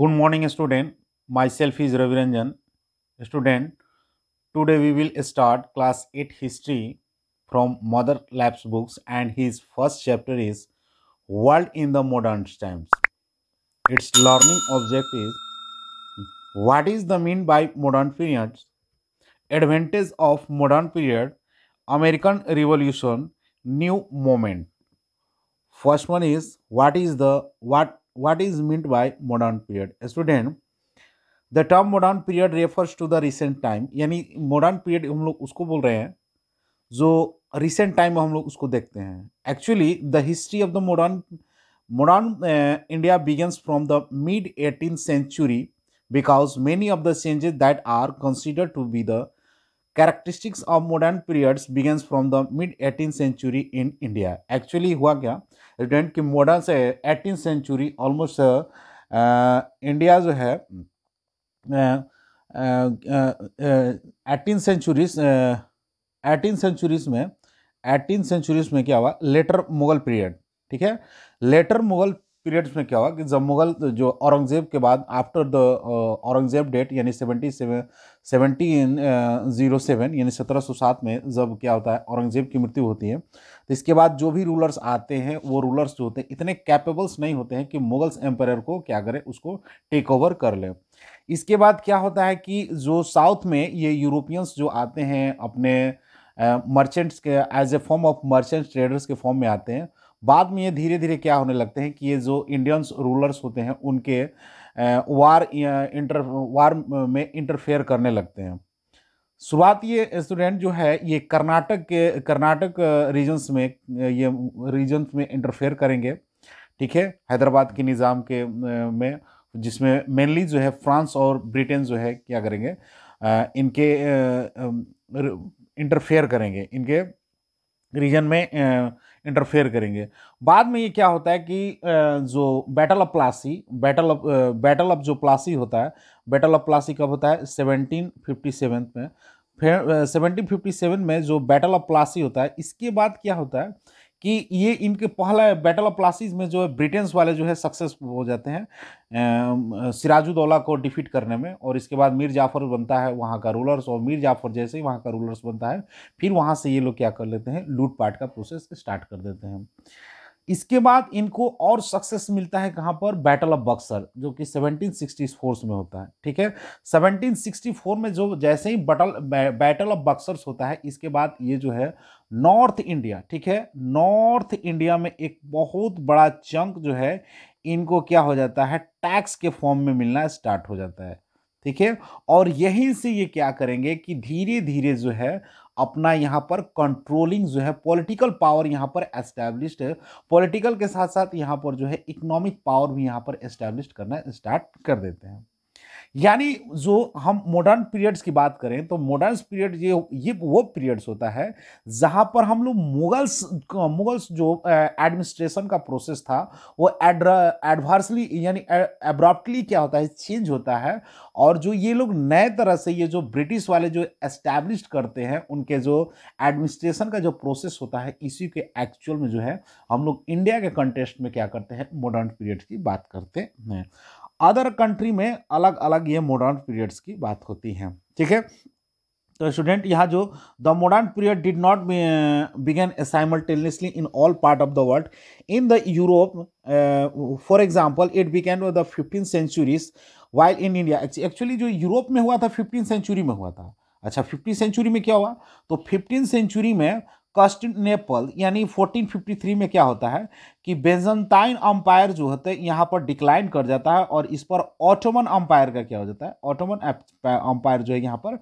Good morning student, myself is Ravi Student, today we will start class 8 history from Mother Labs books and his first chapter is World in the Modern Times. Its learning object is what is the mean by modern periods? Advantage of modern period, American Revolution, new moment. First one is what is the what what is meant by modern period student the term modern period refers to the recent time यानी modern period हम लोग उसको बोल रहे हैं जो recent time में हम लोग उसको देखते हैं actually the history of the modern modern India begins from the mid eighteen century because many of the changes that are consider to be the characteristics of modern periods begins from the mid eighteen century in India actually हुआ क्या student कि modern से eighteen century almost India जो है eighteen centuries eighteen centuries में eighteen centuries में क्या हुआ लेटर मुगल पीरियड ठीक है लेटर मुगल पीरियड्स में क्या हुआ कि जब मुगल जो औरंगज़ेब के बाद आफ्टर द औरंगज़ेब डेट यानी seventy seven seventeen zero seven यानी सत्रह सौ सात में जब क्या होता है औरंगज़ेब की मृत्यु होती है तो इसके बाद जो भी रूलर्स आते हैं वो रूलर्स जो होते हैं इतने कैपेबल्स नहीं होते हैं कि मुगल्स एम्पायर को क्या करें उसको टेक ओवर कर लें इसके बाद क्या होता है कि जो साउथ में ये यूरोपियंस जो आते हैं अपने मर्चेंट्स uh, के as a form of merchants traders के फॉर्म में आते हैं बाद में ये धीरे धीरे क्या होने लगते हैं कि ये जो इंडियंस रूलर्स होते हैं उनके वार इंटर वार में इंटरफेयर करने लगते हैं शुरुआत ये स्टूडेंट जो है ये कर्नाटक के कर्नाटक रीजन्स में ये रीजन्स में इंटरफेयर करेंगे ठीक है हैदराबाद के निज़ाम के में जिसमें मेनली जो है फ्रांस और ब्रिटेन जो है क्या करेंगे इनके इंटरफेयर करेंगे इनके रीजन में इंटरफेयर करेंगे बाद में ये क्या होता है कि जो battle of Plassey battle of battle of जो प्लासी होता है बैटल ऑफ प्लासी कब होता है सेवनटीन फिफ्टी में फिर सेवनटीन फिफ्टी सेवन में जो बैटल ऑफ प्लासी होता है इसके बाद क्या होता है कि ये इनके पहला बैटल ऑफ प्लासीज में जो है ब्रिटेन्स वाले जो है सक्सेस हो जाते हैं सिराजुद्दौला को डिफीट करने में और इसके बाद मीर जाफ़र बनता है वहाँ का रूलर्स और मीर जाफ़र जैसे ही वहाँ का रूलर्स बनता है फिर वहाँ से ये लोग क्या कर लेते हैं लूटपाट का प्रोसेस स्टार्ट कर देते हैं इसके बाद इनको और सक्सेस मिलता है कहाँ पर बैटल ऑफ बक्सर जो कि 1764 में होता है ठीक है 1764 में जो जैसे ही बटल बैटल ऑफ बक्सर्स होता है इसके बाद ये जो है नॉर्थ इंडिया ठीक है नॉर्थ इंडिया में एक बहुत बड़ा चंक जो है इनको क्या हो जाता है टैक्स के फॉर्म में मिलना स्टार्ट हो जाता है ठीक है और यहीं से ये क्या करेंगे कि धीरे धीरे जो है अपना यहाँ पर कंट्रोलिंग जो है पॉलिटिकल पावर यहाँ पर एस्टैब्लिश्ड है पॉलिटिकल के साथ साथ यहाँ पर जो है इकोनॉमिक पावर भी यहाँ पर एस्टैब्लिश करना स्टार्ट कर देते हैं यानी जो हम मॉडर्न पीरियड्स की बात करें तो मॉडर्न पीरियड ये ये वो पीरियड्स होता है जहाँ पर हम लोग मुगल्स मुगल्स जो एडमिनिस्ट्रेशन का प्रोसेस था वो एड एडवर्सली यानी एब्रॉप्टली क्या होता है चेंज होता है और जो ये लोग नए तरह से ये जो ब्रिटिश वाले जो एस्टैब्लिश करते हैं उनके जो एडमिनिस्ट्रेशन का जो प्रोसेस होता है इसी के एक्चुअल में जो है हम लोग इंडिया के कंटेस्ट में क्या करते हैं मॉडर्न पीरियड की बात करते हैं अदर कंट्री में अलग अलग ये मॉडर्न पीरियड्स की बात होती है ठीक है तो स्टूडेंट यहाँ जो the modern period did not begin simultaneously in all part of the world in the Europe for example it begin the fifteen centuries while in India actually जो यूरोप में हुआ था फिफ्टीन सेंचुरी में हुआ था अच्छा फिफ्टीन सेंचुरी में क्या हुआ तो फिफ्टीन सेंचुरी में कॉन्स्टिनेपल यानी 1453 में क्या होता है कि बेजनताइन अम्पायर जो होते हैं यहाँ पर डिक्लाइन कर जाता है और इस पर ऑटोमन अम्पायर का क्या हो जाता है ऑटोमन अम्पायर जो है यहाँ पर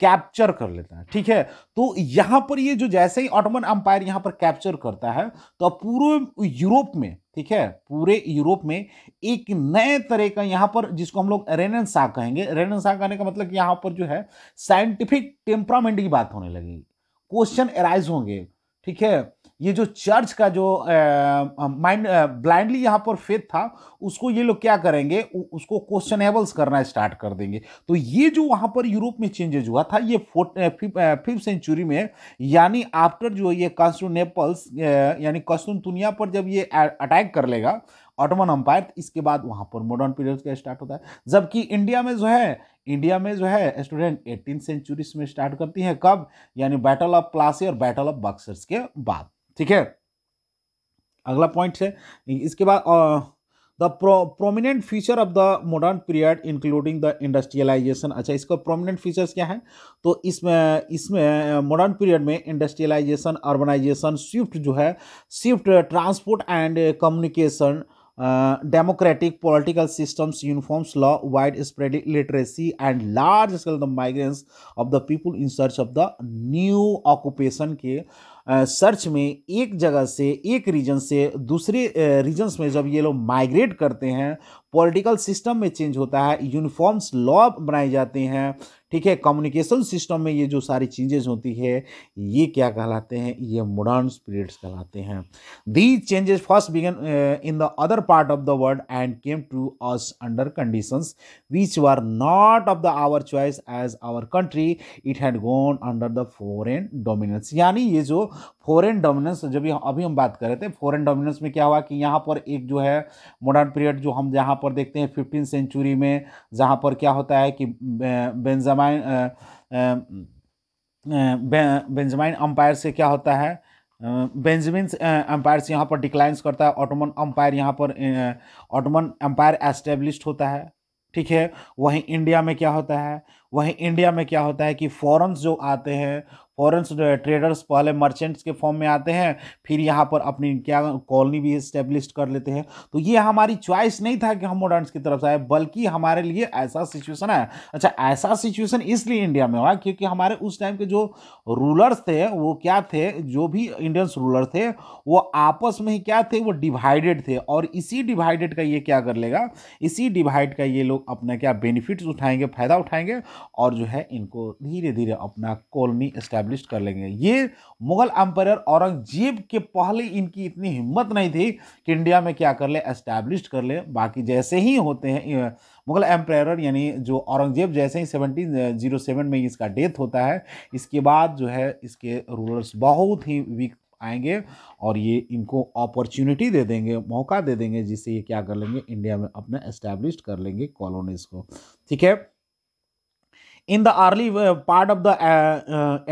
कैप्चर कर लेता है ठीक है तो यहाँ पर ये जो जैसे ही ऑटोमन अम्पायर यहाँ पर कैप्चर करता है तो पूरे यूरोप में ठीक है पूरे यूरोप में एक नए तरह का यहाँ पर जिसको हम लोग रेनन साह कहेंगे रेनन साह कहने का मतलब यहाँ पर जो है साइंटिफिक टेम्परामेंट की बात होने लगेगी क्वेश्चन एराइज होंगे ठीक है ये जो चर्च का जो माइंड ब्लाइंडली यहाँ पर फेथ था उसको ये लोग क्या करेंगे उ, उसको क्वेश्चनेबल्स करना स्टार्ट कर देंगे तो ये जो वहाँ पर यूरोप में चेंजेज हुआ था ये फिफ्थ सेंचुरी में यानी आफ्टर जो ये कॉन्स्टूनेपल्स यानी दुनिया पर जब ये अटैक कर लेगा ऑटोमन अम्पायर इसके बाद वहाँ पर मॉडर्न पीरियड का स्टार्ट होता है जबकि इंडिया में जो है इंडिया में जो है स्टूडेंट एटीन सेंचुरीज में स्टार्ट करती है कब यानी बैटल ऑफ प्लासी और बैटल ऑफ बक्सर्स के बाद ठीक है अगला पॉइंट है इसके बाद the prominent feature of the modern period including the industrialisation अच्छा इसका प्रोमिनेंट फीचर्स क्या है तो इसमें इसमें मॉडर्न पीरियड में इंडस्ट्रियलाइजेशन अर्बनाइजेशन स्विफ्ट जो है swift transport and communication democratic political systems, uniform law, widespread literacy, and large scale the migrants of the people in search of the new occupation के search में एक जगह से एक reason से दूसरे रीजन्स में जब ये लोग माइग्रेट करते हैं पॉलिटिकल सिस्टम में चेंज होता है यूनिफॉर्म्स लॉ बनाए जाते हैं ठीक है कम्युनिकेशन सिस्टम में ये जो सारी चेंजेस होती है ये क्या कहलाते हैं ये मॉडर्न पीरियड्स कहलाते हैं the changes first began in the other part of the world and came to us under conditions which were not of the our choice as our country it had gone under the foreign dominance यानी ये जो foreign dominance जब अभी हम बात कर रहे थे फॉरेन डोमिनेंस में क्या हुआ कि यहाँ पर एक जो है मॉडर्न पीरियड जो हम जहाँ पर देखते हैं फिफ्टीन सेंचुरी में जहाँ पर क्या होता है कि बेंजामाइन बेंजामाइन अंपायर से क्या होता है बेंजामिन अंपायर्स यहाँ पर डिक्लाइंस करता है ऑटोमन अंपायर यहाँ पर ऑटोमन अंपायर एस्टेब्लिश्ड होता है ठीक है वहीं इंडिया में क्या होता है वहीं इंडिया में क्या होता है कि फॉरन्स जो आते हैं फॉरन ट्रेडर्स पहले मर्चेंट्स के फॉर्म में आते हैं फिर यहाँ पर अपनी क्या कॉलोनी भी इस्टेब्लिश कर लेते हैं तो ये हमारी चॉइस नहीं था कि हम मॉडर्न की तरफ से आए बल्कि हमारे लिए ऐसा सिचुएशन आया अच्छा ऐसा सिचुएशन इसलिए इंडिया में हुआ क्योंकि हमारे उस टाइम के जो रूलर्स थे वो क्या थे जो भी इंडियंस रूलर थे वो आपस में ही क्या थे वो डिवाइडेड थे और इसी डिवाइडेड का ये क्या कर लेगा इसी डिवाइड का ये लोग अपना क्या बेनिफिट्स उठाएंगे फ़ायदा उठाएंगे और जो है इनको धीरे धीरे अपना कॉलोनी इस्टेब्लिश इस्टेब्लिश कर लेंगे ये मुगल एम्पायर औरंगजेब के पहले इनकी इतनी हिम्मत नहीं थी कि इंडिया में क्या कर ले एस्टैब्लिश कर ले बाकी जैसे ही होते हैं मुगल एम्पायर यानी जो औरंगजेब जैसे ही सेवनटीन जीरो सेवन में इसका डेथ होता है इसके बाद जो है इसके रूलर्स बहुत ही वीक आएंगे और ये इनको अपॉर्चुनिटी दे देंगे मौका दे देंगे जिससे ये क्या कर लेंगे इंडिया में अपना इस्टेब्लिश कर लेंगे कॉलोनीज़ को ठीक है in the early part of the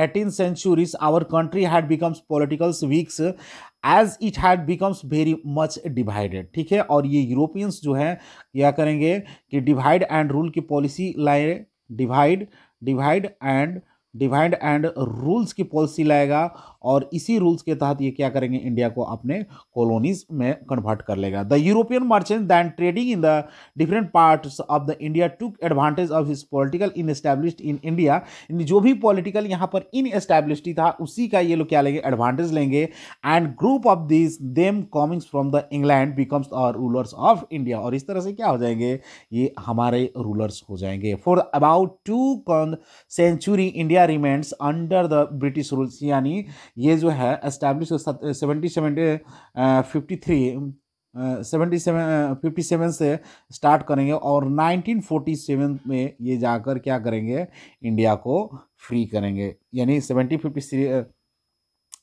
eighteen centuries our country had becomes politicals weeks as it had becomes very much divided ठीक है और ये यूरोपियंस जो हैं यह करेंगे कि डिवाइड एंड रूल की पॉलिसी लाए divide divide and divide and rules की पॉलिसी लाएगा और इसी रूल्स के तहत ये क्या करेंगे इंडिया को अपने कॉलोनीज में कन्वर्ट कर लेगा the European merchant then trading in the different parts of the India took advantage of his political in established in India जो भी पॉलिटिकल यहाँ पर इन एस्टैब्लिश्ड था उसी का ये लोग क्या लेंगे एडवांटेज लेंगे and group of this them comings from the England becomes our rulers of India और इस तरह से क्या हो जाएंगे ये हमारे रूलर्स हो जाएंगे for about two century India India remains under the British rules यानी ये जो है establish seventy seven fifty three seventy seven fifty seven से स्टार्ट करेंगे और नाइनटीन फोर्टी सेवन में ये जाकर क्या करेंगे इंडिया को फ्री करेंगे यानी सेवेंटी फिफ्टी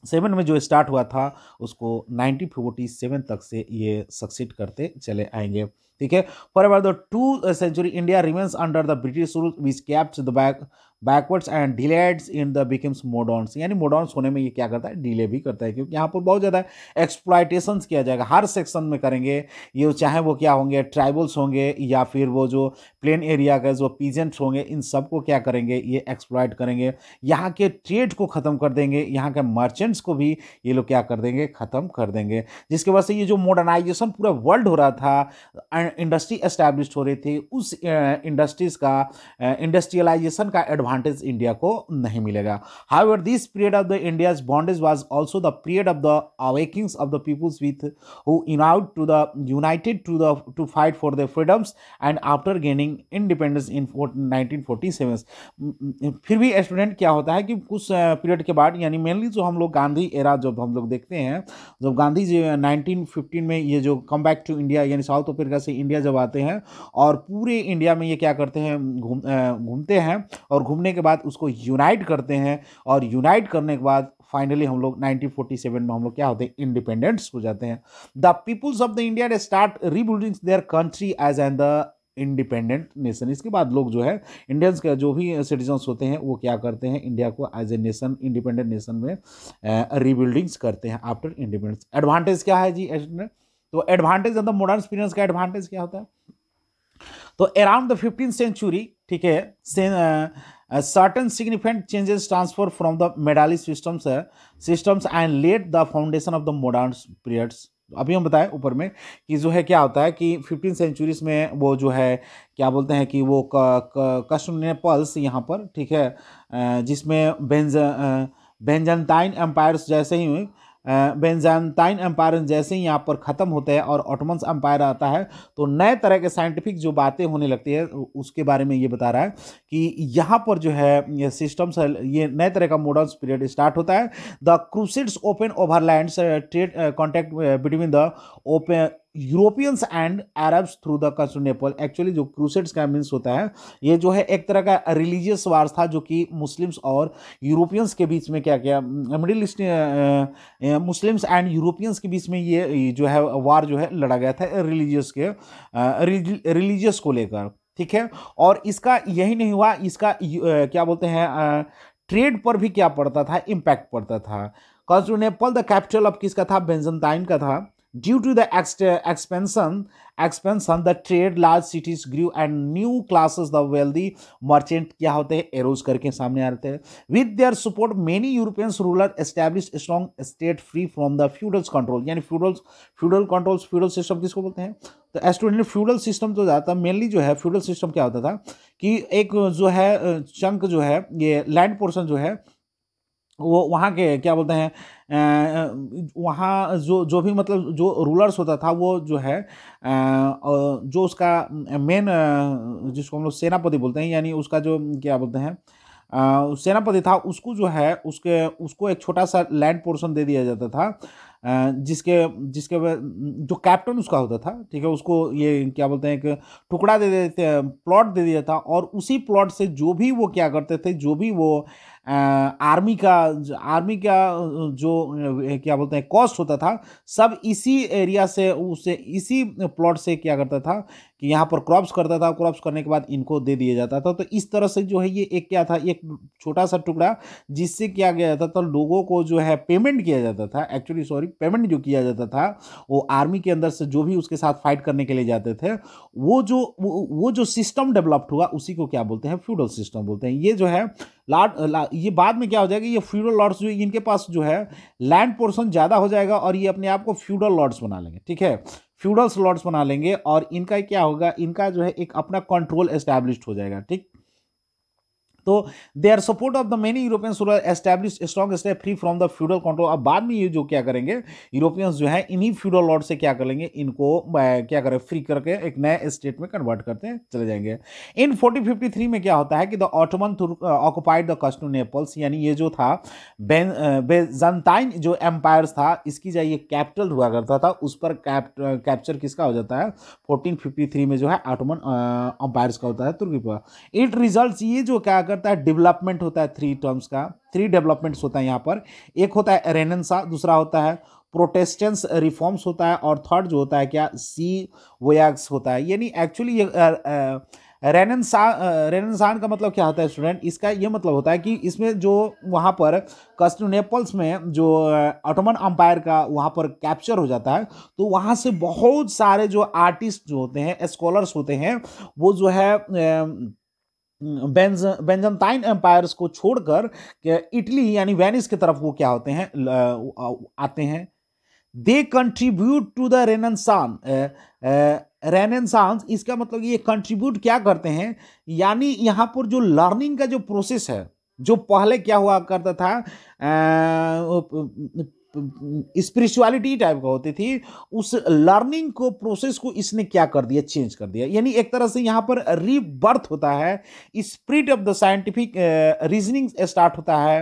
सेवन में जो स्टार्ट हुआ था उसको नाइनटीन फोर्टी सेवन तक से ये सक्सीड करते चले आएंगे ठीक है for ever the two century India remains under the British rule which kept the back backwards and delayed in the becomes moderns यानी मोडॉन्स होने में ये क्या करता है डिले भी करता है क्योंकि यहाँ पर बहुत ज़्यादा एक्सप्लाइटेशन किया जाएगा हर सेक्शन में करेंगे ये चाहे वो क्या होंगे ट्राइबल्स होंगे या फिर वो जो प्लेन एरिया के जो पीजेंट्स होंगे इन सब को क्या करेंगे ये एक्सप्लाइट करेंगे यहाँ के ट्रेड को ख़त्म कर देंगे यहाँ के मर्चेंट्स को भी ये लोग क्या कर देंगे ख़त्म कर देंगे जिसके वजह से ये जो मॉडर्नाइजेशन पूरा वर्ल्ड हो रहा था इंडस्ट्री एस्टैब्लिश हो रही थी उस इंडस्ट्रीज का इंडस्ट्रियलाइजेशन का एडवांटेज इंडिया को नहीं मिलेगा however this period of the India's bondage was also the period of the awakenings of the peoples with who in out to the united to the to fight for the freedoms and after gaining independence in nineteen फिर भी student क्या होता है कि कुछ period के बाद यानी मेनली जो हम लोग गांधी एरा जब हम लोग देखते हैं जब गांधी जी नाइनटीन में ये जो कम बैक टू इंडिया यानी साउथ अफ्रीका से इंडिया जब आते हैं और पूरे इंडिया में ये क्या करते हैं घूम गुम, घूमते हैं और घूमने के बाद उसको यूनाइट करते हैं और यूनाइट करने के बाद फाइनली हम लोग 1947 में हम लोग क्या होते हैं इंडिपेंडेंस हो जाते हैं the peoples of the India start rebuilding their country as an the independent nation इसके बाद लोग जो है इंडियंस के जो भी सिटीजन्स होते हैं वो क्या करते हैं इंडिया को as a nation independent nation में रीबिल्डिंग्स करते हैं आफ्टर इंडिपेंडेंस एडवांटेज क्या है जी तो advantage of the modern spinners का एडवांटेज क्या होता है तो अराउंड द फिफ्टीन सेंचुरी ठीक है certain significant changes transfer from the medieval systems uh, systems and laid the foundation of the modern periods अभी हम बताएं ऊपर में कि जो है क्या होता है कि फिफ्टीन सेंचुरीज में वो जो है क्या बोलते हैं कि वो कस्टनेपल्स यहाँ पर ठीक है uh, जिसमें बेंज uh, बेंजनटाइन एम्पायर्स जैसे ही हुई बेंजानताइन एम्पायर जैसे ही यहाँ पर ख़त्म होता है और ऑटोमन्स एम्पायर आता है तो नए तरह के साइंटिफिक जो बातें होने लगती है उसके बारे में ये बता रहा है कि यहाँ पर जो है ये सिस्टम ये नए तरह का मॉडर्न पीरियड स्टार्ट होता है the crusades open overland trade contact between the open Europeans and Arabs through the Constantinople actually जो क्रूसेट्स का मीन्स होता है ये जो है एक तरह का रिलीजियस वार था जो कि मुस्लिम्स और यूरोपियंस के बीच में क्या क्या Middle East Muslims and Europeans के बीच में ये जो है वार जो है लड़ा गया था रिलीजियस के रिलीजियस को लेकर ठीक है और इसका यही नहीं हुआ इसका क्या बोलते हैं ट्रेड पर भी क्या पड़ता था इम्पैक्ट पड़ता था कॉन्स्टेंटिनोपल द कैपिटल ऑफ किसका था बेंजनताइन का था due to the expansion, expansion, the trade large cities grew and new classes the wealthy merchant क्या होते हैं एरोज करके सामने आ रहे थे with their support many Europeans ruler establish strong state free from the feudals control यानी feudals feudal controls feudal system किसको बोलते हैं तो स्टूडेंट फ्यूडल सिस्टम तो ज़्यादा मेनली जो है फ्यूडल सिस्टम क्या होता था कि एक जो है चंक जो है ये लैंड पोर्सन जो है वो वहाँ के क्या बोलते हैं वहाँ जो जो भी मतलब जो रूलर्स होता था वो जो है जो उसका मेन जिसको हम लोग सेनापति बोलते हैं यानी उसका जो क्या बोलते हैं सेनापति था उसको जो है उसके उसको एक छोटा सा लैंड पोर्शन दे दिया जाता था जिसके जिसके जो कैप्टन उसका होता था ठीक है उसको ये क्या बोलते हैं एक टुकड़ा दे देते प्लॉट दे दिया था और उसी प्लॉट से जो भी वो क्या करते थे जो भी वो आर्मी का आर्मी का जो क्या बोलते हैं कॉस्ट होता था सब इसी एरिया से उसे इसी प्लॉट से क्या करता था कि यहाँ पर क्रॉप्स करता था क्रॉप्स करने के बाद इनको दे दिया जाता था तो इस तरह से जो है ये एक क्या था एक छोटा सा टुकड़ा जिससे किया गया जाता था तो लोगों को जो है पेमेंट किया जाता था एक्चुअली सॉरी पेमेंट जो किया जाता था वो आर्मी के अंदर से जो भी उसके साथ फाइट करने के लिए जाते थे वो जो वो जो सिस्टम डेवलप्ड हुआ उसी को क्या बोलते हैं फ्यूडल सिस्टम बोलते हैं ये जो है लॉर्ड ला, ये बाद में क्या हो जाएगा ये फ्यूडल लॉर्ड्स जो इनके पास जो है लैंड पोर्सन ज़्यादा हो जाएगा और ये अपने आप को फ्यूडल लॉर्ड्स बना लेंगे ठीक है फ्यूडल स्लॉट्स बना लेंगे और इनका क्या होगा इनका जो है एक अपना कंट्रोल एस्टैब्लिश हो जाएगा ठीक तो they are support of the many European rural establish strong state free from the feudal control अब बाद में ये जो क्या करेंगे यूरोपियंस जो है इन्हीं फ्यूडल लॉर्ड से क्या करेंगे इनको क्या करें फ्री करके एक नए स्टेट में कन्वर्ट करते चले जाएंगे इन 1453 में क्या होता है कि the Ottoman occupied the Naples यानी ये जो था बेजनताइन जो एम्पायर था इसकी जो ये कैपिटल हुआ करता था उस पर कैप्चर किसका हो जाता है थ्री में जो है ऑटोमन एम्पायर्स का होता है तुर्की पर इट रिजल्ट ये जो क्या करता है डेवलपमेंट होता है थ्री टर्म्स का थ्री डेवलपमेंट्स होता है यहाँ पर एक होता है रेनेंसा दूसरा होता है प्रोटेस्टेंस रिफॉर्म्स होता है और थर्ड जो होता है क्या सी वोयाक्स होता है यानी एक्चुअली ये आ, का मतलब क्या होता है स्टूडेंट इसका ये मतलब होता है कि इसमें जो वहाँ पर कस्टनेपल्स में जो ऑटोमन अम्पायर का वहाँ पर कैप्चर हो जाता है तो वहाँ से बहुत सारे जो आर्टिस्ट जो होते हैं स्कॉलर्स होते हैं वो जो है बेंज बेंजनताइन एम्पायर्स को छोड़कर इटली यानी वेनिस की तरफ वो क्या होते हैं आते हैं they contribute to the renaissance renaissance इसका मतलब ये कंट्रीब्यूट क्या करते हैं यानी यहाँ पर जो लर्निंग का जो प्रोसेस है जो पहले क्या हुआ करता था स्पिरिचुअलिटी टाइप का होती थी उस लर्निंग को प्रोसेस को इसने क्या कर दिया चेंज कर दिया यानी एक तरह से यहाँ पर रीबर्थ होता है spirit of the scientific reasoning start होता है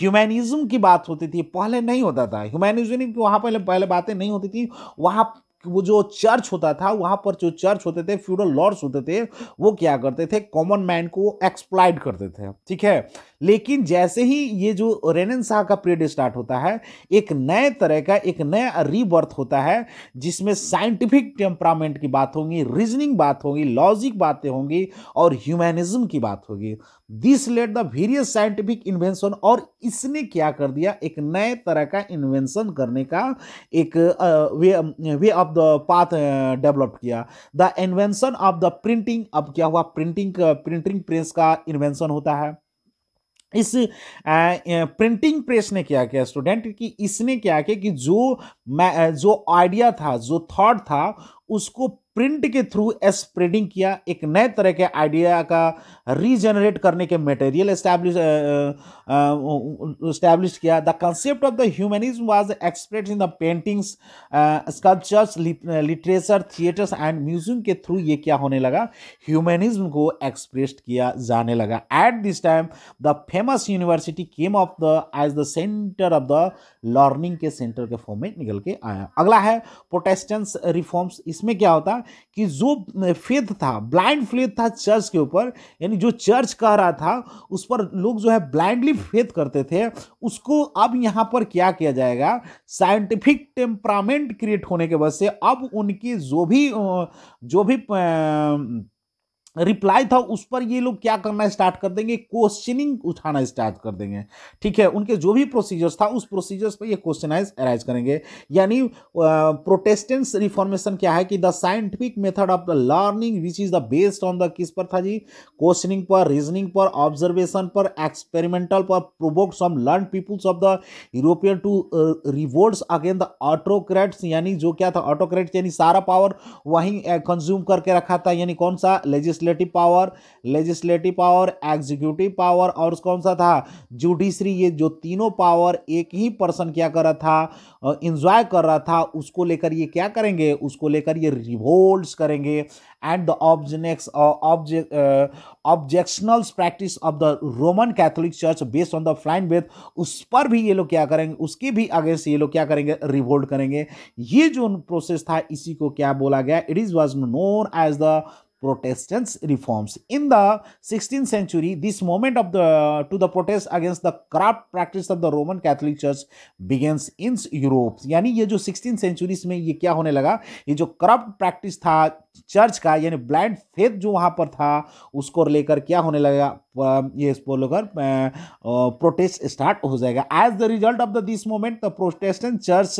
ह्यूमैनिज्म की बात होती थी पहले नहीं होता था ह्यूमैनिज्म की वहाँ पहले पहले बातें नहीं होती थी वहाँ वो जो चर्च होता था वहाँ पर जो चर्च होते थे फ्यूडल लॉर्ड्स होते थे वो क्या करते थे कॉमन मैन को एक्सप्लाइड करते थे ठीक है लेकिन जैसे ही ये जो रेनन शाह का पीरियड स्टार्ट होता है एक नए तरह का एक नया रीबर्थ होता है जिसमें साइंटिफिक टेम्परामेंट की बात होगी रीजनिंग बात होगी लॉजिक बातें होंगी और ह्यूमैनिज्म की बात होगी this let the various scientific invention और इसने क्या कर दिया एक नए तरह का इन्वेंशन करने का एक way of the path develop किया the invention of the printing अब क्या हुआ प्रिंटिंग प्रिंटिंग प्रेस का इन्वेंशन होता है इस प्रिंटिंग प्रेस ने क्या किया स्टूडेंट कि इसने क्या किया कि जो मैं जो आइडिया था जो थॉट था उसको प्रिंट के थ्रू स्प्रेडिंग किया एक नए तरह के आइडिया का रीजनरेट करने के मटेरियल स्टैब्लिश स्टैब्लिश किया the concept of the humanism was express in the paintings sculptures literature theatres and museum के थ्रू ये क्या होने लगा ह्यूमनिज्म को एक्सप्रेस किया जाने लगा at this time the famous university came of the age the centre of the learning के सेंटर के फॉर्म में निकल के आया अगला है प्रोटेस्टेंस रिफॉर्म्स इसमें क्या होता कि जो फेथ था ब्लाइंड फेथ था चर्च के ऊपर यानी जो चर्च कह रहा था उस पर लोग जो है ब्लाइंडली फेथ करते थे उसको अब यहाँ पर क्या किया जाएगा साइंटिफिक टेम्परामेंट क्रिएट होने के वजह से अब उनकी जो भी जो भी रिप्लाई था उस पर ये लोग क्या करना स्टार्ट कर देंगे क्वेश्चनिंग उठाना स्टार्ट कर देंगे ठीक है उनके जो भी प्रोसीजर्स था उस प्रोसीजर्स पर ये क्वेश्चनाइज अराइज करेंगे यानी प्रोटेस्टेंट्स रिफॉर्मेशन क्या है कि the scientific method of the learning which is the based on the किस पर था जी क्वेश्चनिंग पर रीजनिंग पर ऑब्जर्वेशन पर एक्सपेरिमेंटल पर provoke some learn peoples of the European to revolt again the autocrats यानी जो क्या था ऑटोक्रेट्स यानी सारा पावर वहीं कंज्यूम करके रखा था यानी कौन सा लेजिस legislative power legislative power executive power और कौन सा था जुडिशरी ये जो तीनों पावर एक ही पर्सन क्या कर रहा था इंजॉय कर रहा था उसको लेकर ये क्या करेंगे उसको लेकर ये रिवोल्ट करेंगे and the objects objectional practice of the Roman Catholic church based on the blind faith उस पर भी ये लोग क्या करेंगे उसके भी अगेंस्ट ये लोग क्या करेंगे रिवोल्ट करेंगे ये जो प्रोसेस था इसी को क्या बोला गया it is was known as the protestants reforms. In the 16th century, this movement of the to the protest against the corrupt practice of the Roman Catholic Church begins in Europe. yani ye jo 16th centuries mein ye kya hone laga ye jo corrupt practice tha church का यानी blind faith जो वहाँ पर था उसको लेकर क्या होने लगेगा ये इसको लेकर प्रोटेस्ट स्टार्ट हो जाएगा as the result of the this moment the Protestant church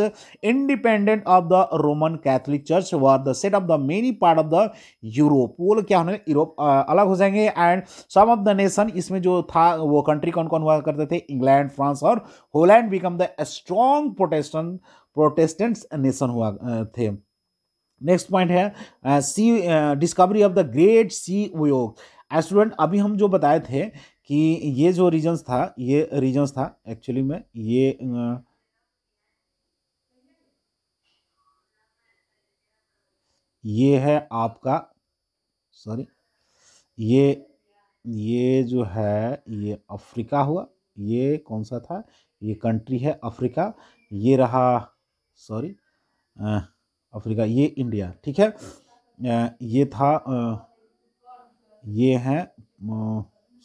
independent of the Roman Catholic church were the set of the many part of the Europe वो लोग क्या होने यूरोप अलग हो जाएंगे and some of the nation इसमें जो था वो कंट्री कौन कौन हुआ करते थे इंग्लैंड फ्रांस और Holland become the strong Protestant Protestants nation हुआ थे नेक्स्ट पॉइंट है sea discovery of the great sea उयोग स्टूडेंट अभी हम जो बताए थे कि ये जो रीजन्स था ये रीजन्स था एक्चुअली में ये uh, ये है आपका सॉरी ये ये जो है ये अफ्रीका हुआ ये कौन सा था ये कंट्री है अफ्रीका ये रहा सॉरी अफ्रीका ये इंडिया ठीक है ये था ये है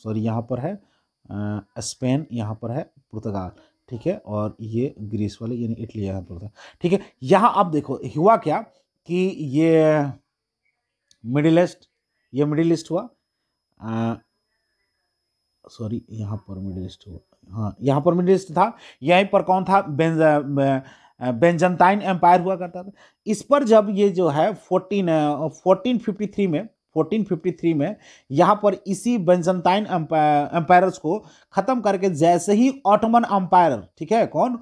सॉरी यहाँ पर है स्पेन यहाँ पर है पुर्तगाल ठीक है और ये ग्रीस वाले यानी इटली यहाँ पर था ठीक है यहाँ आप देखो हुआ क्या कि ये मिडिल ईस्ट ये मिडिल ईस्ट हुआ सॉरी यहाँ पर मिडिल ईस्ट हुआ हाँ यहाँ पर मिडिल ईस्ट था यहीं पर कौन था बेंज बेंजंताइन एम्पायर हुआ करता था इस पर जब ये जो है फोर्टीन फोर्टीन फिफ्टी थ्री में 1453 में यहाँ पर इसी बेंजंताइन एम्पायरस को ख़त्म करके जैसे ही ऑटोमन अम्पायर ठीक है कौन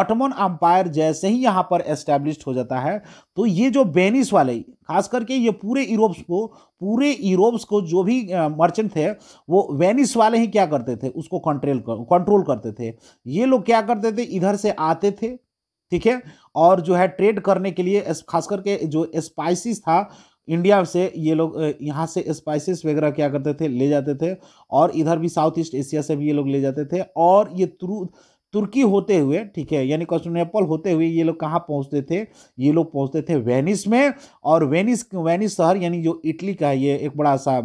ऑटोमन अम्पायर जैसे ही यहाँ पर एस्टेब्लिश हो जाता है तो ये जो बेनिस वाले खास करके ये पूरे यूरोप्स को पूरे यूरोप्स को जो भी मर्चेंट थे वो वेनिस वाले ही क्या करते थे उसको कंट्रोल कंट्रोल करते थे ये लोग क्या करते थे इधर से आते थे ठीक है और जो है ट्रेड करने के लिए खास करके जो स्पाइसिस था इंडिया से ये लोग यहाँ से स्पाइसिस वगैरह क्या करते थे ले जाते थे और इधर भी साउथ ईस्ट एशिया से भी ये लोग ले जाते थे और ये तुरु तुर्की होते हुए ठीक है यानी कॉन्स्टेंटिनोपल होते हुए ये लोग कहाँ पहुँचते थे ये लोग पहुँचते थे वेनिस में और वेनिस वेनिस शहर यानी जो इटली का ये एक बड़ा सा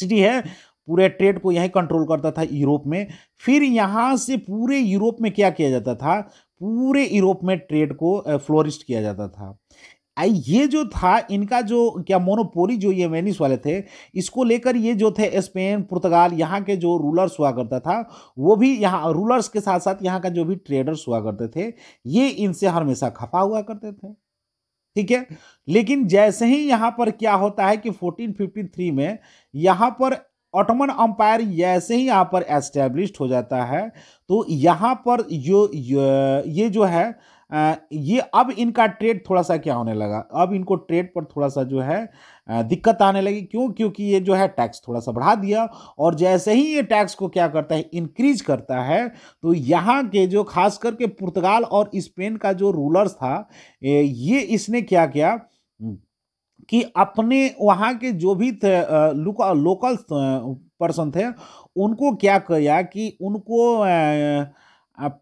सिटी है पूरे ट्रेड को यहीं कंट्रोल करता था यूरोप में फिर यहाँ से पूरे यूरोप में क्या किया जाता था पूरे यूरोप में ट्रेड को फ्लोरिस्ट किया जाता था ये जो था इनका जो क्या मोनोपोली जो ये वेनिस वाले थे इसको लेकर ये जो थे स्पेन पुर्तगाल यहाँ के जो रूलर्स हुआ करता था वो भी यहाँ रूलर्स के साथ साथ यहाँ का जो भी ट्रेडर्स हुआ करते थे ये इनसे हमेशा खफा हुआ करते थे ठीक है लेकिन जैसे ही यहाँ पर क्या होता है कि 1453 में यहाँ पर ऑटोमन अंपायर जैसे ही यहाँ पर एस्टेब्लिश्ड हो जाता है तो यहाँ पर जो ये जो है ये अब इनका ट्रेड थोड़ा सा क्या होने लगा अब इनको ट्रेड पर थोड़ा सा जो है दिक्कत आने लगी क्यों क्योंकि ये जो है टैक्स थोड़ा सा बढ़ा दिया और जैसे ही ये टैक्स को क्या करता है इंक्रीज करता है तो यहाँ के जो खास करके पुर्तगाल और स्पेन का जो रूलर्स था ये इसने क्या किया कि अपने वहाँ के जो भी थे लोकल पर्सन थे उनको क्या किया कि उनको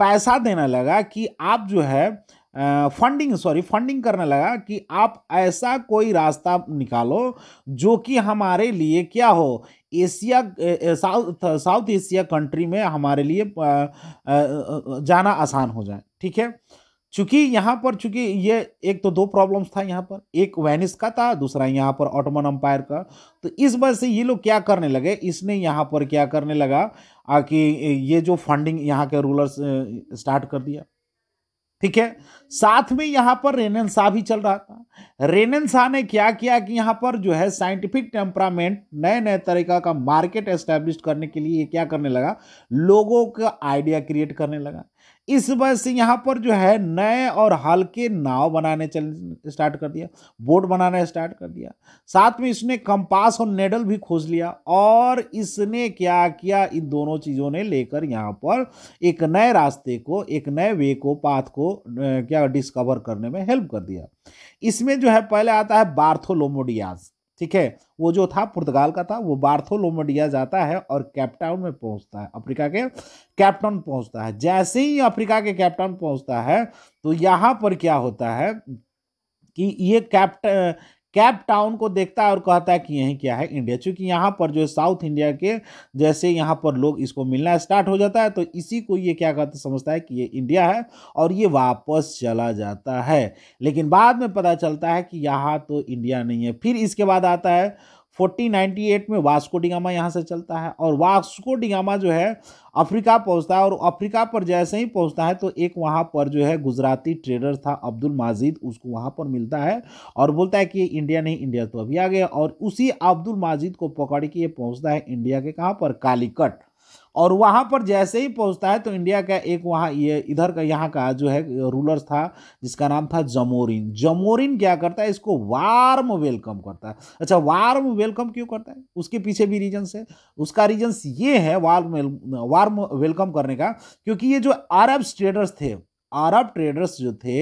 पैसा देने लगा कि आप जो है फंडिंग सॉरी फंडिंग करने लगा कि आप ऐसा कोई रास्ता निकालो जो कि हमारे लिए क्या हो Asia South South Asia country में हमारे लिए जाना आसान हो जाए ठीक है चूंकि यहाँ पर चूंकि ये एक तो दो प्रॉब्लम्स था यहाँ पर एक वेनिस का था दूसरा यहाँ पर ऑटोमन अम्पायर का तो इस वजह से ये लोग क्या करने लगे इसने यहाँ पर क्या करने लगा कि ये जो फंडिंग यहाँ के रूलर्स स्टार्ट कर दिया ठीक है साथ में यहाँ पर रेनन शाह भी चल रहा था रेनन शाह ने क्या किया कि यहाँ पर जो है साइंटिफिक टेम्परामेंट नए नए तरीका का मार्केट एस्टेब्लिश करने के लिए ये क्या करने लगा लोगों का आइडिया क्रिएट करने लगा इस वजह से यहाँ पर जो है नए और हल्के नाव बनाने चल स्टार्ट कर दिया बोट बनाना स्टार्ट कर दिया साथ में इसने कंपास और नेडल भी खोज लिया और इसने क्या किया इन दोनों चीज़ों ने लेकर यहाँ पर एक नए रास्ते को एक नए वे को पाथ को क्या डिस्कवर करने में हेल्प कर दिया इसमें जो है पहले आता है बार्थोलोमोडियाज ठीक है वो जो था पुर्तगाल का था वो बार्थोलोमडिया जाता है और कैपटाउन में पहुंचता है अफ्रीका के कैपटाउन पहुंचता है जैसे ही अफ्रीका के कैपटाउन पहुंचता है तो यहाँ पर क्या होता है कि ये कैप्ट कैप टाउन को देखता है और कहता है कि यही क्या है इंडिया चूंकि यहाँ पर जो है साउथ इंडिया के जैसे यहाँ पर लोग इसको मिलना स्टार्ट हो जाता है तो इसी को ये क्या कहते समझता है कि ये इंडिया है और ये वापस चला जाता है लेकिन बाद में पता चलता है कि यहाँ तो इंडिया नहीं है फिर इसके बाद आता है 1498 में वास्को डिगामा यहाँ से चलता है और वास्को डिगामा जो है अफ्रीका पहुँचता है और अफ्रीका पर जैसे ही पहुँचता है तो एक वहाँ पर जो है गुजराती ट्रेडर था अब्दुल माजिद उसको वहाँ पर मिलता है और बोलता है कि इंडिया नहीं इंडिया तो अभी आ गया और उसी अब्दुल माजिद को पकड़ के ये पहुँचता है इंडिया के कहाँ पर कालीकट और वहाँ पर जैसे ही पहुँचता है तो इंडिया का एक वहाँ ये इधर का यहाँ का जो है रूलर्स था जिसका नाम था जमोरिन जमोरिन क्या करता है इसको वार्म वेलकम करता है अच्छा वार्म वेलकम क्यों करता है उसके पीछे भी रीजन्स है उसका रीजन्स ये है वार्म वार्म वेलकम करने का क्योंकि ये जो अरब स्टेटर्स थे अरब ट्रेडर्स जो थे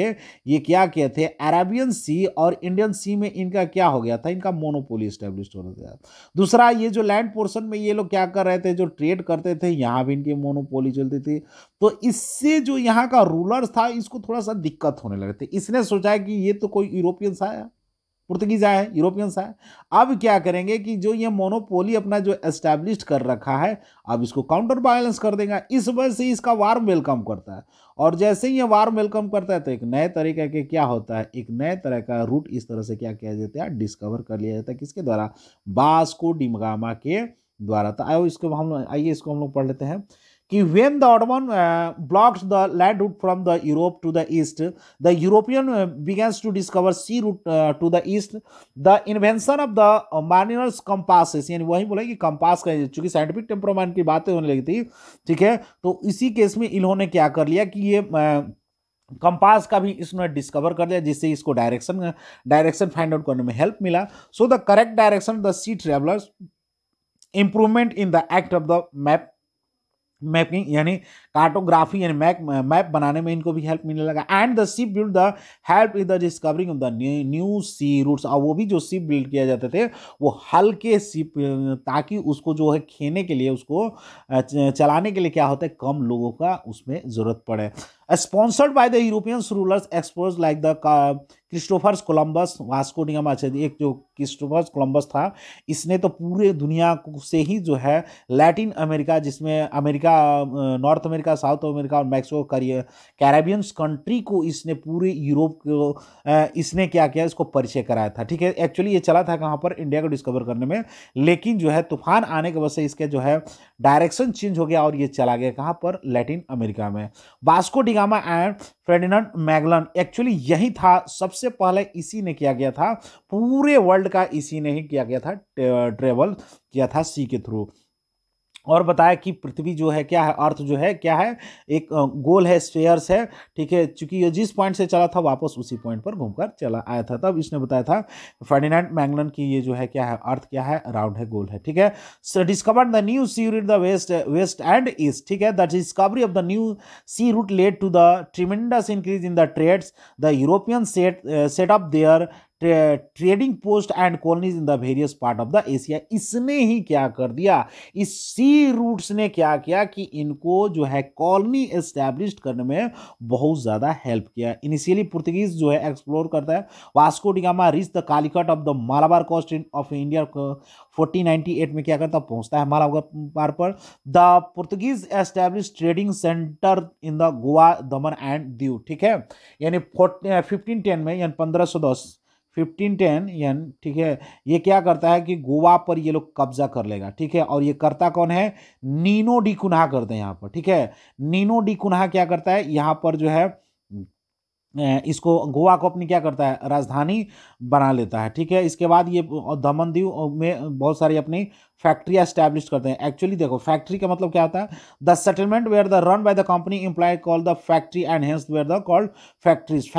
ये क्या किए थे अरेबियन सी और इंडियन सी में इनका क्या हो गया था इनका मोनोपोली स्टैब्लिश हो गया दूसरा ये जो लैंड पोर्शन में ये लोग क्या कर रहे थे जो ट्रेड करते थे यहाँ भी इनकी मोनोपोली चलती थी तो इससे जो यहाँ का रूलर्स था इसको थोड़ा सा दिक्कत होने लगे थे इसने सोचा कि ये तो कोई यूरोपियंस आया पुर्तगीज आए यूरोपियंस आए अब क्या करेंगे कि जो ये मोनोपोली अपना जो एस्टैब्लिश कर रखा है अब इसको काउंटर बैलेंस कर देंगे इस वजह से इसका वार्म वेलकम करता है और जैसे ही ये वार्म वेलकम करता है तो एक नए तरीके के क्या होता है एक नए तरह का रूट इस तरह से क्या किया जाता है डिस्कवर कर लिया जाता है किसके द्वारा बास्को डिमगामा के द्वारा तो आयो इसको हम लोग आइए इसको हम लोग पढ़ लेते हैं कि when the Ottoman blocked the land route from the Europe to the East the European begins to discover sea route to the East the invention of the manuals compasses यानी वही बोले कि कंपास का चूंकि साइंटिफिक टेम्परामेंट की बातें होने लगी थी ठीक है तो इसी केस में इन्होंने क्या कर लिया कि ये कंपास uh, का भी इसमें डिस्कवर कर लिया जिससे इसको डायरेक्शन डायरेक्शन फाइंड आउट करने में हेल्प मिला so the correct direction the sea travellers improvement in the act of the map mapping यानी कार्टोग्राफी एंड मैप मैप बनाने में इनको भी हेल्प मिलने लगा and the ship build the help in the discovering of the new sea routes और वो भी जो शिप बिल्ड किया जाते थे वो हल्के शिप ताकि उसको जो है खेने के लिए उसको चलाने के लिए क्या होता है कम लोगों का उसमें ज़रूरत पड़े sponsored by the European rulers expert like the Christophers Columbus Vasco निगम अच्छा एक जो क्रिस्टोफर्स कोलम्बस था इसने तो पूरे दुनिया से ही जो है लैटिन अमेरिका जिसमें America North America America South America और मैक्सिको करिए कैरेबियंस कंट्री को इसने पूरे यूरोप को इसने क्या किया इसको परिचय कराया था ठीक है एक्चुअली ये चला था कहाँ पर इंडिया को डिस्कवर करने में लेकिन जो है तूफान आने के वजह से इसके जो है डायरेक्शन चेंज हो गया और ये चला गया कहाँ पर लैटिन अमेरिका में Vasco da Gama and Ferdinand Magellan actually यही था सबसे पहले इसी ने किया गया था पूरे वर्ल्ड का इसी ने ही किया गया था ट्रेवल किया था सी के थ्रू और बताया कि पृथ्वी जो है क्या है अर्थ जो है क्या है एक गोल है स्पेयर्स है ठीक है चूंकि ये जिस पॉइंट से चला था वापस उसी पॉइंट पर घूमकर चला आया था तब इसने बताया था फर्डिनेंड मैंगलन की ये जो है क्या है अर्थ क्या है राउंड है गोल है ठीक है discovered the new sea route the west west and east ठीक है the discovery of the new sea route led to the tremendous increase in the trades the European set set up their trading post and colonies in the various part of the Asia इसने ही क्या कर दिया इस sea routes ने क्या किया कि इनको जो है कॉलोनी एस्टैब्लिश करने में बहुत ज़्यादा हेल्प किया इनिशियली पुर्तगीज जो है एक्सप्लोर करता है Vasco da Gama reach the Calicut of the Malabar coast of India fourteen में क्या करता पहुंचता है मालाबार पर the Portuguese establish trading centre in the Goa Daman and Diu ठीक है यानी फिफ्टीन टेन में यानी पंद्रह सौ दस फिफ्टीन टेन यन ठीक है ये क्या करता है कि गोवा पर ये लोग कब्जा कर लेगा ठीक है और ये करता कौन है नीनो डी कुन्हा करते हैं यहाँ पर ठीक है नीनो डी कुन्हा क्या करता है यहाँ पर जो है इसको गोवा को अपनी क्या करता है राजधानी बना लेता है ठीक है इसके बाद ये दमन दीव में बहुत सारी अपनी फैक्ट्रियाँ इस्टेब्लिश करते हैं एक्चुअली देखो फैक्ट्री का मतलब क्या होता है the settlement where the run by the company employ call the factory and hence where the called factories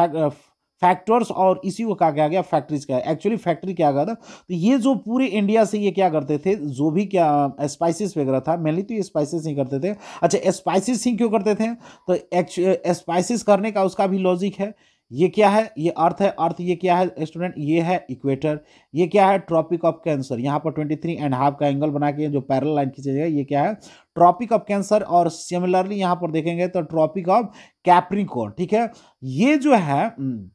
factors और इसी को कहा गया गया फैक्ट्रीज का एक्चुअली फैक्ट्री क्या गया था तो ये जो पूरे इंडिया से ये क्या करते थे जो भी क्या स्पाइसेस वगैरह था मेनली तो ये स्पाइसेस ही करते थे अच्छा स्पाइसेस ही क्यों करते थे तो स्पाइसेस करने का उसका भी लॉजिक है ये क्या है ये अर्थ है अर्थ ये क्या है स्टूडेंट ये है इक्वेटर ये क्या है ट्रॉपिक ऑफ कैंसर यहाँ पर ट्वेंटी थ्री एंड हाफ का एंगल बना के जो पैरल लाइन खींची जाएगा ये क्या है ट्रॉपिक ऑफ कैंसर और सिमिलरली यहाँ पर देखेंगे तो ट्रॉपिक ऑफ कैप्रिकोन ठीक है ये जो है हम्म,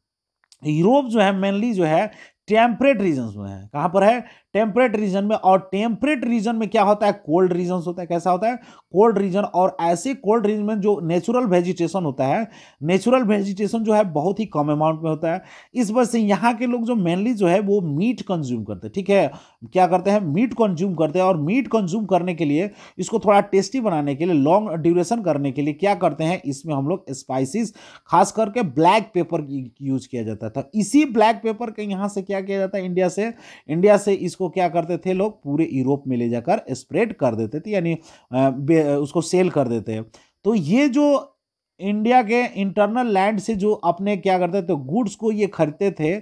यूरोप जो है मेनली जो है टेम्परेट रीजन में है कहाँ पर है टेम्परेट रीजन में और टेम्परेट रीजन में क्या होता है कोल्ड रीजन होता है कैसा होता है कोल्ड रीजन और ऐसे कोल्ड रीजन में जो नेचुरल वेजिटेशन होता है नेचुरल वेजिटेशन जो है बहुत ही कम अमाउंट में होता है इस वजह से यहाँ के लोग जो मेनली जो है वो मीट कंज्यूम करते हैं ठीक है क्या करते हैं मीट कंज्यूम करते हैं और मीट कंज्यूम करने के लिए इसको थोड़ा टेस्टी बनाने के लिए लॉन्ग ड्यूरेशन करने के लिए क्या करते हैं इसमें हम लोग स्पाइसिस खास करके ब्लैक पेपर यूज किया जाता था तो इसी ब्लैक पेपर के यहाँ से क्या किया जाता है इंडिया से इंडिया से इसको उसको क्या करते थे लोग पूरे यूरोप में ले जाकर स्प्रेड कर देते थे यानी उसको सेल कर देते हैं तो ये जो इंडिया के इंटरनल लैंड से जो अपने क्या करते थे गुड्स को ये खरीदते थे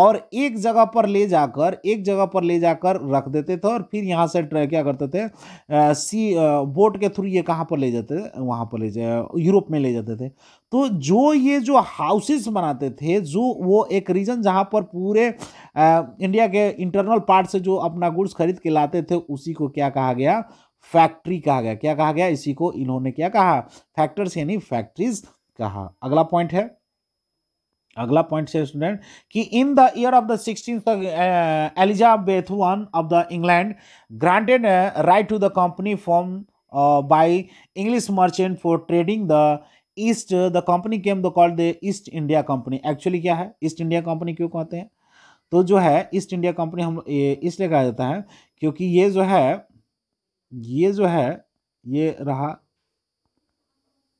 और एक जगह पर ले जाकर एक जगह पर ले जाकर रख देते थे और फिर यहाँ से ट्रे क्या करते थे आ, सी आ, बोट के थ्रू ये कहाँ पर ले जाते थे वहाँ पर ले जा यूरोप में ले जाते थे तो जो ये जो हाउसेस बनाते थे जो वो एक रीजन जहाँ पर पूरे आ, इंडिया के इंटरनल पार्ट से जो अपना गुड्स खरीद के लाते थे उसी को क्या कहा गया फैक्ट्री कहा गया क्या कहा गया इसी को इन्होंने क्या कहा फैक्टर्स यानी फैक्ट्रीज कहा अगला पॉइंट है अगला पॉइंट से स्टूडेंट कि in the year of the sixteen Elizabeth one of the England granted right to the company form by English merchant for trading the East the company came the called the east India Company actually क्या है east India company क्यों कहते हैं तो जो है east India company हम इसलिए कहा जाता है क्योंकि ये जो है ये जो है ये रहा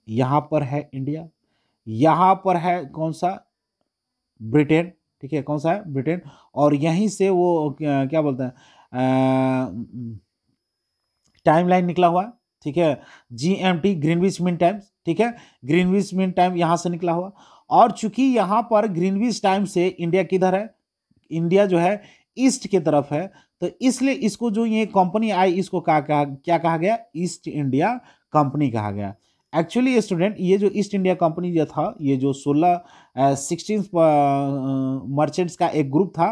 यहाँ पर है इंडिया यहाँ पर है कौन सा ब्रिटेन ठीक है कौन सा है ब्रिटेन और यहीं से वो क्या बोलते हैं टाइमलाइन निकला हुआ ठीक है G M T Greenwich mean time ठीक है ग्रीनविच मिन टाइम यहाँ से निकला हुआ और चूंकि यहाँ पर ग्रीनविच टाइम से इंडिया किधर है इंडिया जो है ईस्ट के तरफ है तो इसलिए इसको जो ये कंपनी आई इसको कहा क्या कहा गया ईस्ट इंडिया कंपनी कहा गया एक्चुअली स्टूडेंट ये जो ईस्ट इंडिया कंपनी जो था ये जो सोलह सिक्सटीन मर्चेंट्स का एक ग्रुप था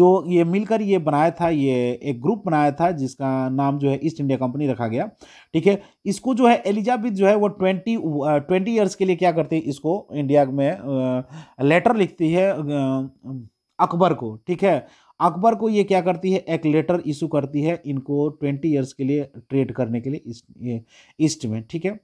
जो ये मिलकर ये बनाया था ये एक ग्रुप बनाया था जिसका नाम जो है ईस्ट इंडिया कंपनी रखा गया ठीक है इसको जो है एलिजाबेथ जो है वो ट्वेंटी ट्वेंटी ईयर्स के लिए क्या करती है इसको इंडिया में लेटर लिखती है अकबर को ठीक है अकबर को ये क्या करती है एक लेटर इशू करती है इनको ट्वेंटी ईयर्स के लिए ट्रेड करने के लिए ईस्ट में ठीक है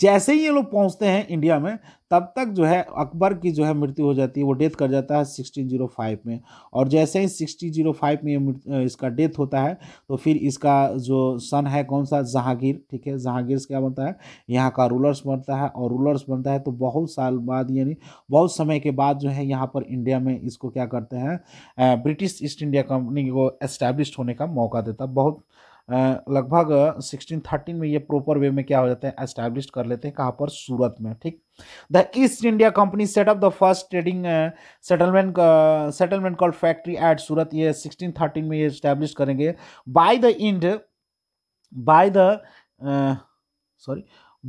जैसे ही ये लोग पहुंचते हैं इंडिया में तब तक जो है अकबर की जो है मृत्यु हो जाती है वो डेथ कर जाता है 1605 जीरो फाइव में और जैसे ही सिक्सटीन जीरो फाइव में इसका डेथ होता है तो फिर इसका जो सन है कौन सा जहांगीर ठीक है जहांगीर क्या बनता है यहाँ का रूलर्स बनता है और रूलर्स बनता है तो बहुत साल बाद यानी बहुत समय के बाद जो है यहाँ पर इंडिया में इसको क्या करते हैं ब्रिटिश ईस्ट इंडिया कंपनी को एस्टैब्लिश होने का मौका देता बहुत लगभग 1613 में ये प्रॉपर वे में क्या हो जाते हैं एस्टैब्लिश कर लेते हैं कहाँ पर सूरत में ठीक the east India company set up the first trading settlement settlement call factory at Surat ये 1613 में ये स्टैब्लिश करेंगे by the end by the sorry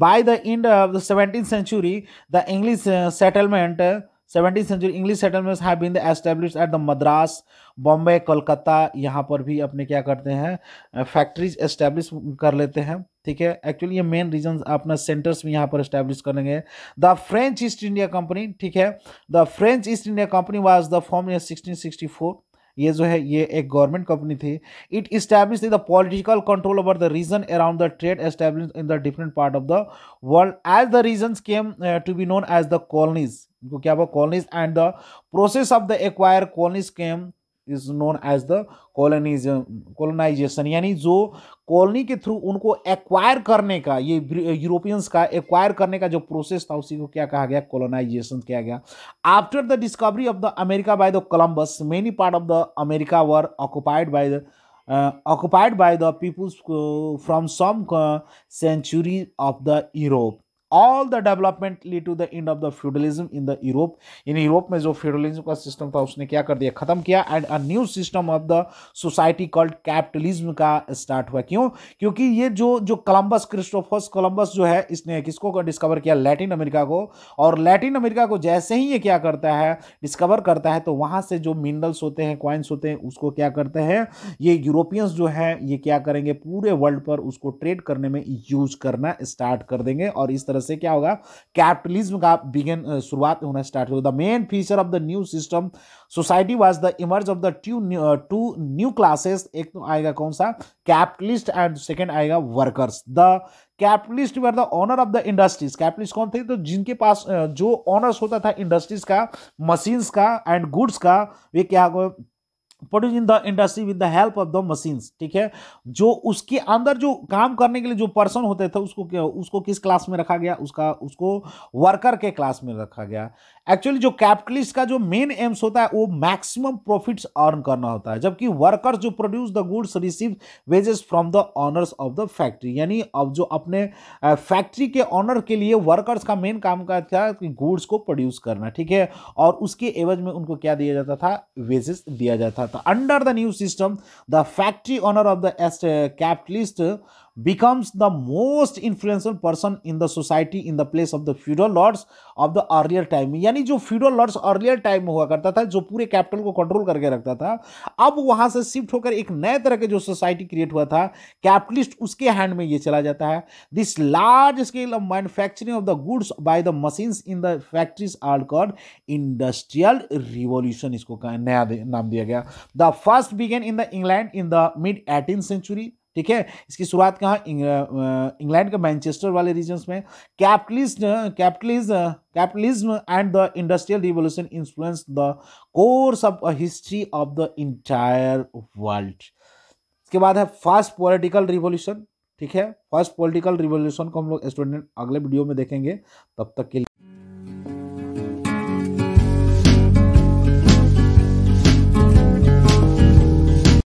by the end of the seventeen century the English settlement uh, seventeen century English settlements have been establish at the Madras Bombay Kolkata यहाँ पर भी अपने क्या करते हैं फैक्ट्रीज एस्टेब्लिश कर लेते हैं ठीक है एक्चुअली ये मेन रीजन अपना सेंटर्स भी यहाँ पर स्टैब्लिश करेंगे the French east India company ठीक है the French east India company was the form sixty four ये जो है ये एक गवर्नमेंट कंपनी थी it establish the political control over the region around the trade establish in the different part of the world as the region came to be known as the colonies इनको क्या हुआ colonies and the process of the acquire colonies came is known as the colonies colonization यानी जो colony के through उनको acquire करने का ये यूरोपियंस का एक्वायर करने का जो प्रोसेस था उसी को क्या कहा गया कॉलोनाइजेशन किया गया after the discovery of the America by the Columbus many part of the America were occupied by the occupied by the peoples from some century of the Europe all the development lead to the end of the feudalism in the Europe in Europe में जो feudalism का system था उसने क्या कर दिया खत्म किया and a new system of the society called capitalism का स्टार्ट हुआ क्यों क्योंकि ये जो जो कोलंबस क्रिस्टोफर्स कोलंबस जो है इसने किसको डिस्कवर किया लैटिन अमेरिका को और लैटिन अमेरिका को जैसे ही ये क्या करता है डिस्कवर करता है तो वहाँ से जो मिनरल्स होते हैं क्वाइंस होते हैं उसको क्या करते हैं ये यूरोपियंस जो है ये क्या करेंगे पूरे वर्ल्ड पर उसको ट्रेड करने में यूज करना स्टार्ट कर देंगे और इस तरह से क्या होगा कैपिटलिज्म का बिगेन uh, शुरुआत होना स्टार्ट होगा the main feature of the new system society was the emerge of the two two new classes एक तो आएगा कौन सा कैपिटलिस्ट एंड सेकेंड आएगा workers the capitalist were the owner of the industries capitalist कौन थे तो जिनके पास uh, जो ऑनर्स होता था इंडस्ट्रीज का मशीन्स का एंड गुड्स का वे क्या produce in the industry with the help of the machines ठीक है जो उसके अंदर जो काम करने के लिए जो पर्सन होते थे उसको उसको किस क्लास में रखा गया उसका उसको वर्कर के क्लास में रखा गया एक्चुअली जो कैपिटलिस्ट का जो मेन एम्स होता है वो मैक्सिमम प्रॉफिट्स अर्न करना होता है जबकि वर्कर्स जो produce the goods receive wages from the owners of the factory यानी अब जो अपने फैक्ट्री के ऑनर के लिए वर्कर्स का मेन काम का था कि गुड्स को प्रोड्यूस करना ठीक है और उसके एवज में उनको क्या दिया जाता था वेजेस दिया जाता था under the new system the factory owner of the east capitalist becomes the most most person in the society in the place of the feudal lords of the earlier time में यानी जो feudal Lord's earlier time में हुआ करता था जो पूरे capital को कंट्रोल करके रखता था अब वहां से शिफ्ट होकर एक नए तरह के जो सोसाइटी क्रिएट हुआ था कैपिटलिस्ट उसके हैंड में ये चला जाता है this large scale of manufacturing of the goods by the machines in the factories are called industrial revolution इसको नया नाम दिया गया the first began in the England in the mid eighteen century ठीक है इसकी शुरुआत कहाँ इंग्लैंड के मैनचेस्टर वाले रीजन में capitalist capitalism capitalism and the industrial revolution influence the course of a history of the entire world इसके बाद है फर्स्ट पॉलिटिकल रिवोल्यूशन ठीक है फर्स्ट पॉलिटिकल रिवोल्यूशन को हम लोग स्टूडेंट अगले वीडियो में देखेंगे तब तक के लिए